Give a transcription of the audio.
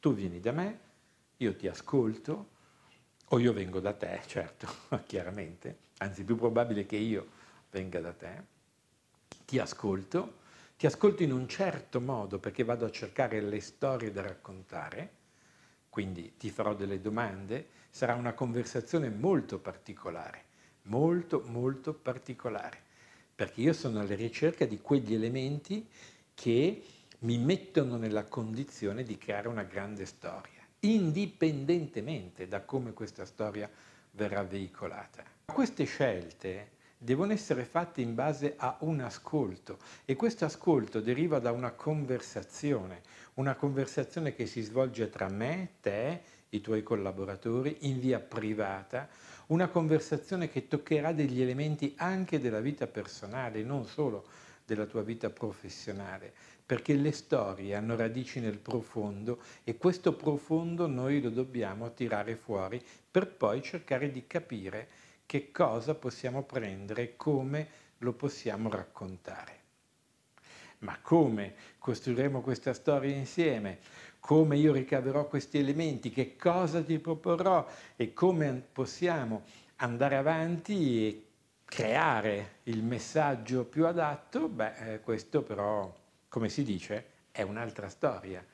Tu vieni da me, io ti ascolto, o io vengo da te, certo, chiaramente, anzi è più probabile che io venga da te, ti ascolto, ti ascolto in un certo modo perché vado a cercare le storie da raccontare, quindi ti farò delle domande, sarà una conversazione molto particolare, molto molto particolare, perché io sono alla ricerca di quegli elementi che mi mettono nella condizione di creare una grande storia, indipendentemente da come questa storia verrà veicolata. Queste scelte devono essere fatte in base a un ascolto e questo ascolto deriva da una conversazione, una conversazione che si svolge tra me, te, i tuoi collaboratori in via privata, una conversazione che toccherà degli elementi anche della vita personale, non solo della tua vita professionale, perché le storie hanno radici nel profondo e questo profondo noi lo dobbiamo tirare fuori per poi cercare di capire che cosa possiamo prendere e come lo possiamo raccontare. Ma come costruiremo questa storia insieme? Come io ricaverò questi elementi? Che cosa ti proporrò? E come possiamo andare avanti e creare il messaggio più adatto, beh, eh, questo però, come si dice, è un'altra storia.